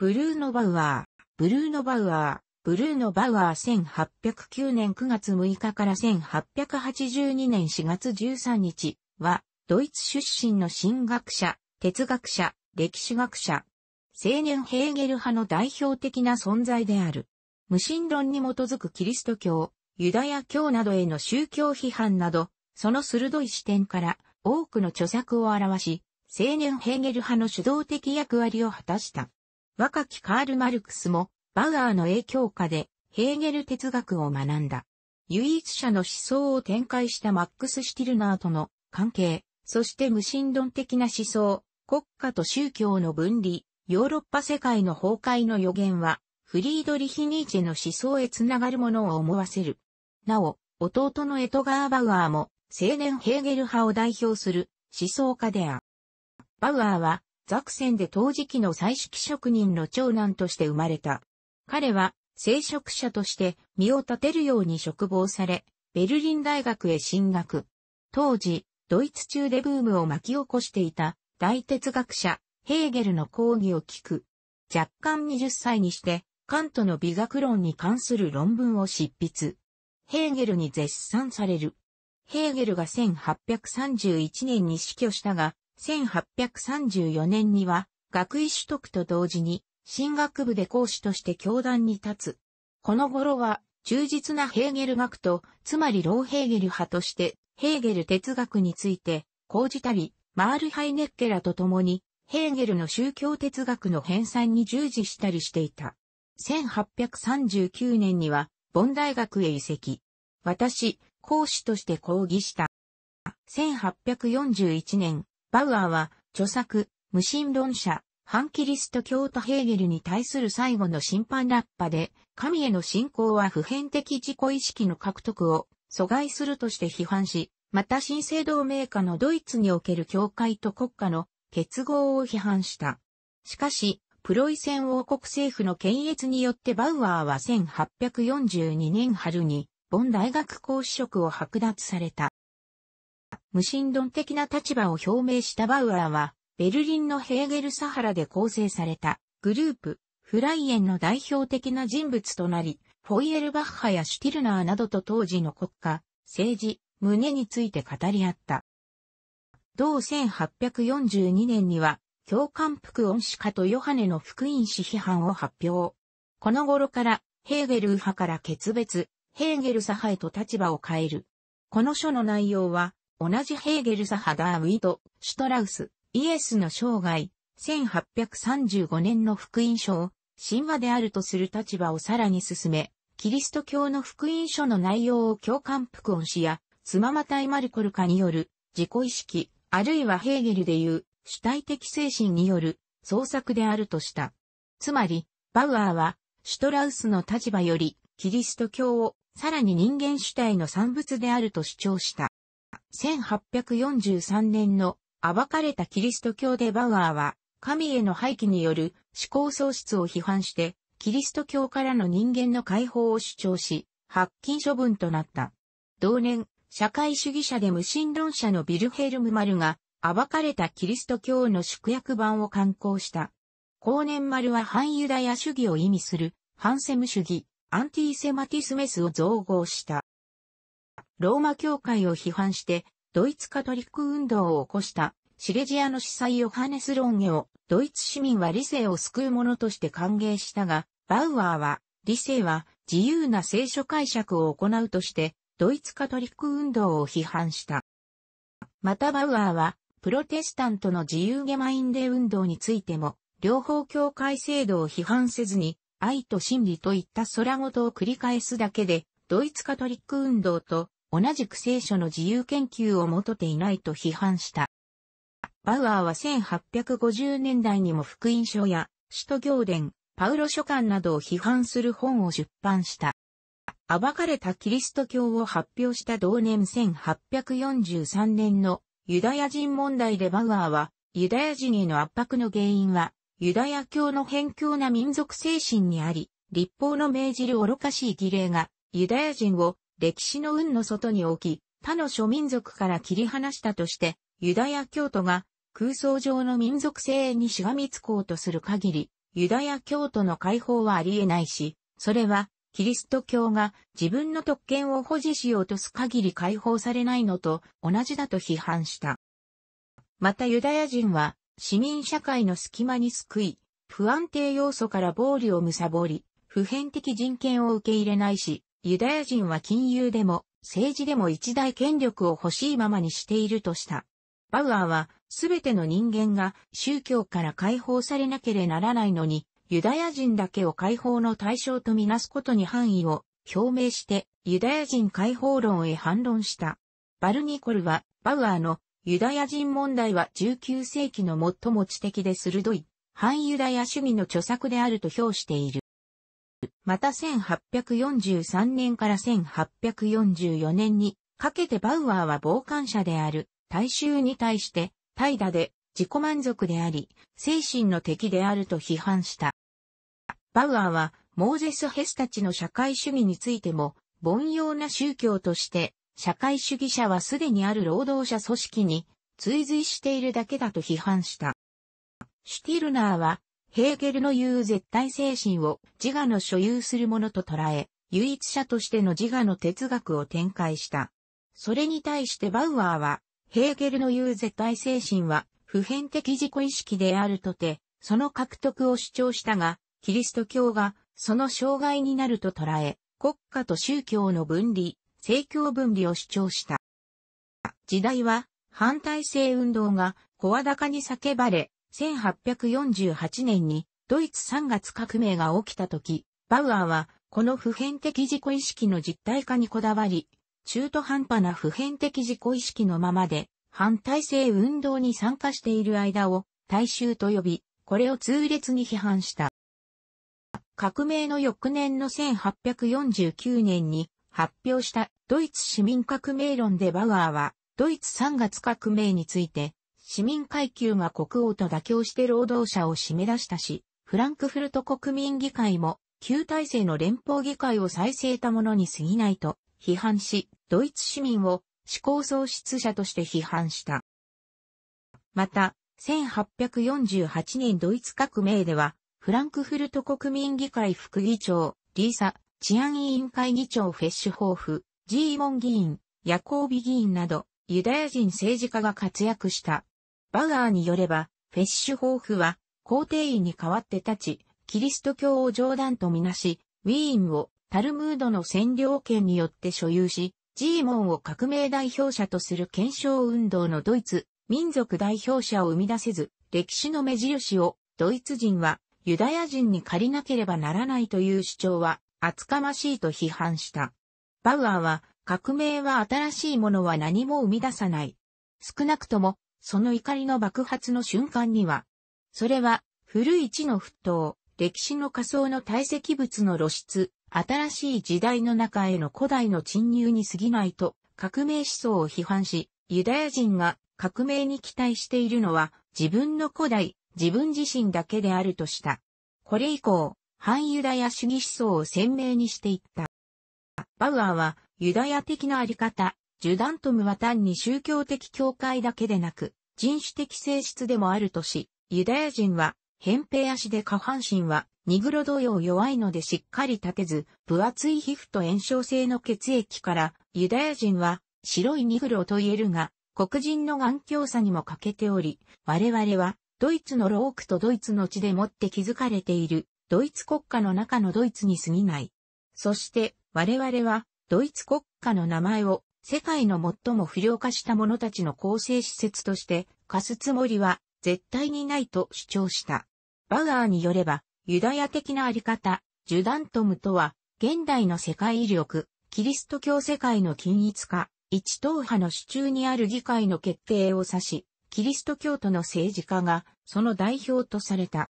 ブルーノ・バウアー、ブルーノ・バウアー、ブルーノ・バウアー1809年9月6日から1882年4月13日は、ドイツ出身の神学者、哲学者、歴史学者、青年ヘーゲル派の代表的な存在である。無神論に基づくキリスト教、ユダヤ教などへの宗教批判など、その鋭い視点から多くの著作を表し、青年ヘーゲル派の主導的役割を果たした。若きカール・マルクスも、バウアーの影響下で、ヘーゲル哲学を学んだ。唯一者の思想を展開したマックス・シティルナーとの関係、そして無神論的な思想、国家と宗教の分離、ヨーロッパ世界の崩壊の予言は、フリードリヒ・ニーチェの思想へつながるものを思わせる。なお、弟のエトガー・バウアーも、青年ヘーゲル派を代表する思想家である。バウアーは、ザクセンで陶磁器の彩色職人の長男として生まれた。彼は、聖職者として身を立てるように嘱望され、ベルリン大学へ進学。当時、ドイツ中でブームを巻き起こしていた大哲学者、ヘーゲルの講義を聞く。若干20歳にして、カントの美学論に関する論文を執筆。ヘーゲルに絶賛される。ヘーゲルが1831年に死去したが、1834年には学位取得と同時に新学部で講師として教壇に立つ。この頃は忠実なヘーゲル学と、つまりローヘーゲル派としてヘーゲル哲学について講じたり、マールハイネッケラと共にヘーゲルの宗教哲学の編纂に従事したりしていた。1839年には、ボン大学へ移籍。私、講師として講義した。1841年、バウアーは、著作、無神論者、反キリスト教徒ヘーゲルに対する最後の審判ラッパで、神への信仰は普遍的自己意識の獲得を阻害するとして批判し、また新生同盟下のドイツにおける教会と国家の結合を批判した。しかし、プロイセン王国政府の検閲によってバウアーは1842年春に、ボン大学講師職を剥奪された。無神論的な立場を表明したバウアーは、ベルリンのヘーゲルサハラで構成されたグループ、フライエンの代表的な人物となり、フォイエルバッハやシュティルナーなどと当時の国家、政治、胸について語り合った。同1842年には、教官服恩師家とヨハネの福音史批判を発表。この頃から、ヘーゲル派から決別、ヘーゲル左派へと立場を変える。この書の内容は、同じヘーゲルサハダーウィート、シュトラウス、イエスの生涯、1835年の福音書を、神話であるとする立場をさらに進め、キリスト教の福音書の内容を共感福音詩や、妻またいマルコルカによる、自己意識、あるいはヘーゲルでいう、主体的精神による、創作であるとした。つまり、バウアーは、シュトラウスの立場より、キリスト教を、さらに人間主体の産物であると主張した。1843年の暴かれたキリスト教でバウアーは、神への廃棄による思考喪失を批判して、キリスト教からの人間の解放を主張し、発禁処分となった。同年、社会主義者で無神論者のビルヘルム・マルが、暴かれたキリスト教の宿役版を刊行した。後年丸は反ユダヤ主義を意味する、反セム主義、アンティセマティスメスを造語した。ローマ教会を批判して、ドイツカトリック運動を起こした、シレジアの司祭ヨハネス・ロンゲを、ドイツ市民は理性を救うものとして歓迎したが、バウアーは、理性は自由な聖書解釈を行うとして、ドイツカトリック運動を批判した。またバウアーは、プロテスタントの自由ゲマインデ運動についても、両方教会制度を批判せずに、愛と真理といった空事を繰り返すだけで、ドイツカトリック運動と同じく聖書の自由研究をもとていないと批判した。バウアーは1850年代にも福音書や、使徒行伝、パウロ書簡などを批判する本を出版した。暴かれたキリスト教を発表した同年1843年のユダヤ人問題でバウアーは、ユダヤ人への圧迫の原因は、ユダヤ教の偏教な民族精神にあり、立法の命じる愚かしい儀礼が、ユダヤ人を歴史の運の外に置き、他の諸民族から切り離したとして、ユダヤ教徒が空想上の民族性にしがみつこうとする限り、ユダヤ教徒の解放はあり得ないし、それは、キリスト教が自分の特権を保持しようとす限り解放されないのと同じだと批判した。またユダヤ人は市民社会の隙間に救い、不安定要素から暴利を貪り、普遍的人権を受け入れないし、ユダヤ人は金融でも政治でも一大権力を欲しいままにしているとした。バウアーは、すべての人間が宗教から解放されなけれならないのに、ユダヤ人だけを解放の対象とみなすことに範囲を表明して、ユダヤ人解放論へ反論した。バルニコルは、バウアーのユダヤ人問題は19世紀の最も知的で鋭い、反ユダヤ主義の著作であると評している。また1843年から1844年にかけてバウアーは傍観者である大衆に対して怠惰で自己満足であり、精神の敵であると批判した。バウアーはモーゼス・ヘスたちの社会主義についても、凡庸な宗教として、社会主義者はすでにある労働者組織に追随しているだけだと批判した。シュティルナーはヘーゲルの言う絶対精神を自我の所有するものと捉え、唯一者としての自我の哲学を展開した。それに対してバウアーは、ヘーゲルの言う絶対精神は普遍的自己意識であるとて、その獲得を主張したが、キリスト教がその障害になると捉え、国家と宗教の分離、政教分離を主張した。時代は反体制運動が声高に叫ばれ、1848年にドイツ3月革命が起きた時、バウアーはこの普遍的自己意識の実体化にこだわり、中途半端な普遍的自己意識のままで反体制運動に参加している間を大衆と呼び、これを痛烈に批判した。革命の翌年の1849年に発表したドイツ市民革命論でバウアーはドイツ3月革命について市民階級が国王と妥協して労働者を締め出したし、フランクフルト国民議会も、旧体制の連邦議会を再生たものに過ぎないと批判し、ドイツ市民を思考喪失者として批判した。また、1848年ドイツ革命では、フランクフルト国民議会副議長、リーサ、治安委員会議長フェッシュホーフ、ジーモン議員、ヤコービ議員など、ユダヤ人政治家が活躍した。バウアーによれば、フェッシュホーフは皇帝位に代わって立ち、キリスト教を冗談とみなし、ウィーンをタルムードの占領権によって所有し、ジーモンを革命代表者とする検証運動のドイツ、民族代表者を生み出せず、歴史の目印をドイツ人はユダヤ人に借りなければならないという主張は厚かましいと批判した。バウアーは、革命は新しいものは何も生み出さない。少なくともその怒りの爆発の瞬間には、それは、古い地の沸騰、歴史の仮想の堆積物の露出、新しい時代の中への古代の侵入に過ぎないと、革命思想を批判し、ユダヤ人が革命に期待しているのは、自分の古代、自分自身だけであるとした。これ以降、反ユダヤ主義思想を鮮明にしていった。バウアーは、ユダヤ的なあり方、ジュダントムは単に宗教的教会だけでなく、人種的性質でもあるとし、ユダヤ人は、扁平足で下半身は、ニグロ同様弱いのでしっかり立てず、分厚い皮膚と炎症性の血液から、ユダヤ人は、白いニグロと言えるが、黒人の眼鏡差にも欠けており、我々は、ドイツのロークとドイツの地でもって築かれている、ドイツ国家の中のドイツに過ぎない。そして、我々は、ドイツ国家の名前を、世界の最も不良化した者たちの構成施設として貸すつもりは絶対にないと主張した。バウアーによれば、ユダヤ的なあり方、ジュダントムとは、現代の世界威力、キリスト教世界の均一化、一党派の手中にある議会の決定を指し、キリスト教徒の政治家がその代表とされた。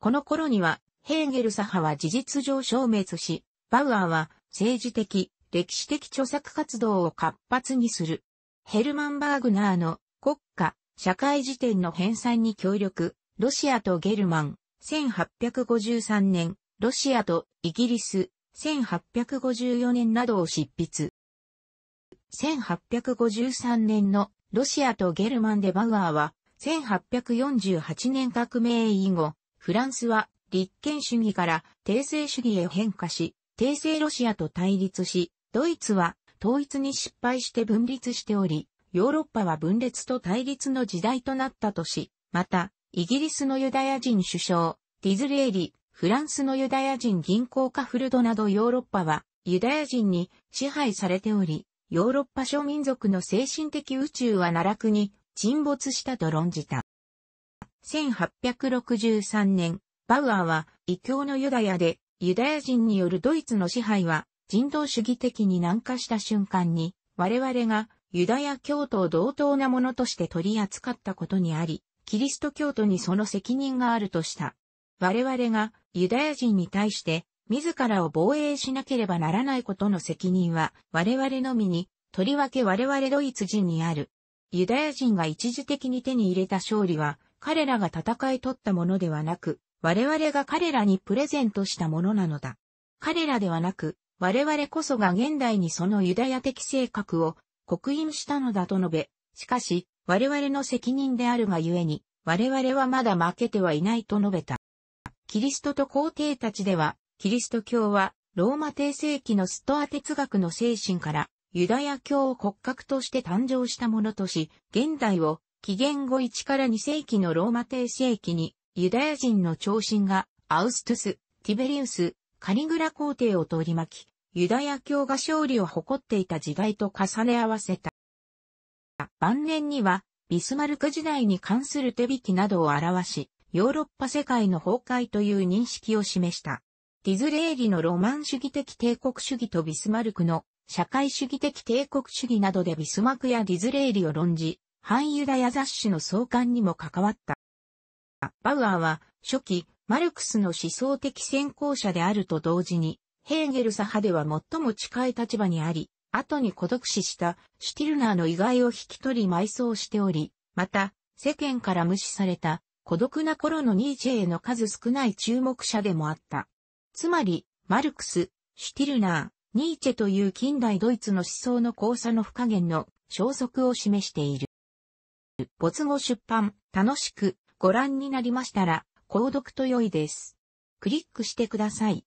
この頃には、ヘーゲル左派は事実上消滅し、バウアーは政治的、歴史的著作活動を活発にする。ヘルマン・バーグナーの国家、社会辞典の編纂に協力、ロシアとゲルマン、1853年、ロシアとイギリス、1854年などを執筆。1853年のロシアとゲルマンでバウアーは、1848年革命以後、フランスは立憲主義から帝政主義へ変化し、帝政ロシアと対立し、ドイツは統一に失敗して分立しており、ヨーロッパは分裂と対立の時代となったとし、また、イギリスのユダヤ人首相、ディズレーリ、フランスのユダヤ人銀行家フルドなどヨーロッパはユダヤ人に支配されており、ヨーロッパ諸民族の精神的宇宙は奈落に沈没したと論じた。1863年、バウアーは異教のユダヤでユダヤ人によるドイツの支配は人道主義的に軟化した瞬間に、我々がユダヤ教徒を同等なものとして取り扱ったことにあり、キリスト教徒にその責任があるとした。我々がユダヤ人に対して自らを防衛しなければならないことの責任は我々のみに、とりわけ我々ドイツ人にある。ユダヤ人が一時的に手に入れた勝利は彼らが戦い取ったものではなく、我々が彼らにプレゼントしたものなのだ。彼らではなく、我々こそが現代にそのユダヤ的性格を刻印したのだと述べ、しかし、我々の責任であるがゆえに、我々はまだ負けてはいないと述べた。キリストと皇帝たちでは、キリスト教は、ローマ帝世紀のストア哲学の精神から、ユダヤ教を骨格として誕生したものとし、現代を、紀元後1から2世紀のローマ帝世紀に、ユダヤ人の長身が、アウストゥス、ティベリウス、カリグラ皇帝を取り巻き、ユダヤ教が勝利を誇っていた時代と重ね合わせた。晩年には、ビスマルク時代に関する手引きなどを表し、ヨーロッパ世界の崩壊という認識を示した。ディズレーリのロマン主義的帝国主義とビスマルクの社会主義的帝国主義などでビスマクやディズレーリを論じ、反ユダヤ雑誌の創刊にも関わった。バウアーは初期マルクスの思想的先行者であると同時に、ヘーゲル左派では最も近い立場にあり、後に孤独死したシュティルナーの意外を引き取り埋葬しており、また、世間から無視された孤独な頃のニーチェへの数少ない注目者でもあった。つまり、マルクス、シュティルナー、ニーチェという近代ドイツの思想の交差の不可減の消息を示している。没後出版、楽しくご覧になりましたら、購読と良いです。クリックしてください。